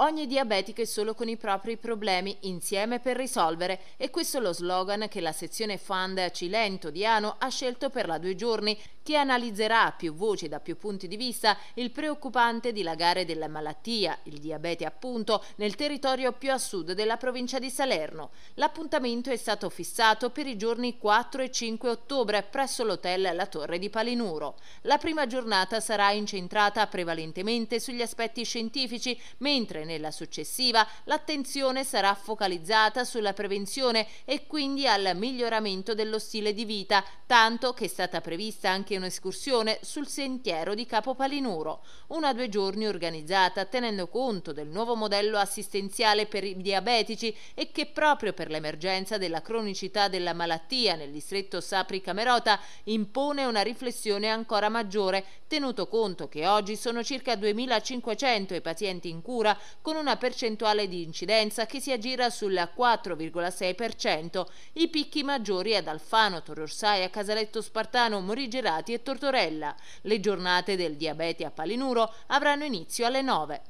Ogni diabetico è solo con i propri problemi, insieme per risolvere. E questo è lo slogan che la sezione Fund Cilento di Ano ha scelto per la due giorni, che analizzerà a più voci da più punti di vista il preoccupante dilagare della malattia, il diabete appunto, nel territorio più a sud della provincia di Salerno. L'appuntamento è stato fissato per i giorni 4 e 5 ottobre presso l'hotel La Torre di Palinuro. La prima giornata sarà incentrata prevalentemente sugli aspetti scientifici, mentre nella successiva l'attenzione sarà focalizzata sulla prevenzione e quindi al miglioramento dello stile di vita, tanto che è stata prevista anche un'escursione sul sentiero di Capopalinuro, una due giorni organizzata tenendo conto del nuovo modello assistenziale per i diabetici e che proprio per l'emergenza della cronicità della malattia nel distretto Sapri Camerota impone una riflessione ancora maggiore, tenuto conto che oggi sono circa 2500 i pazienti in cura con una percentuale di incidenza che si aggira sul 4,6%, i picchi maggiori ad Alfano, Torrorsaia, Casaletto Spartano, Morigerati e Tortorella. Le giornate del diabete a Palinuro avranno inizio alle 9.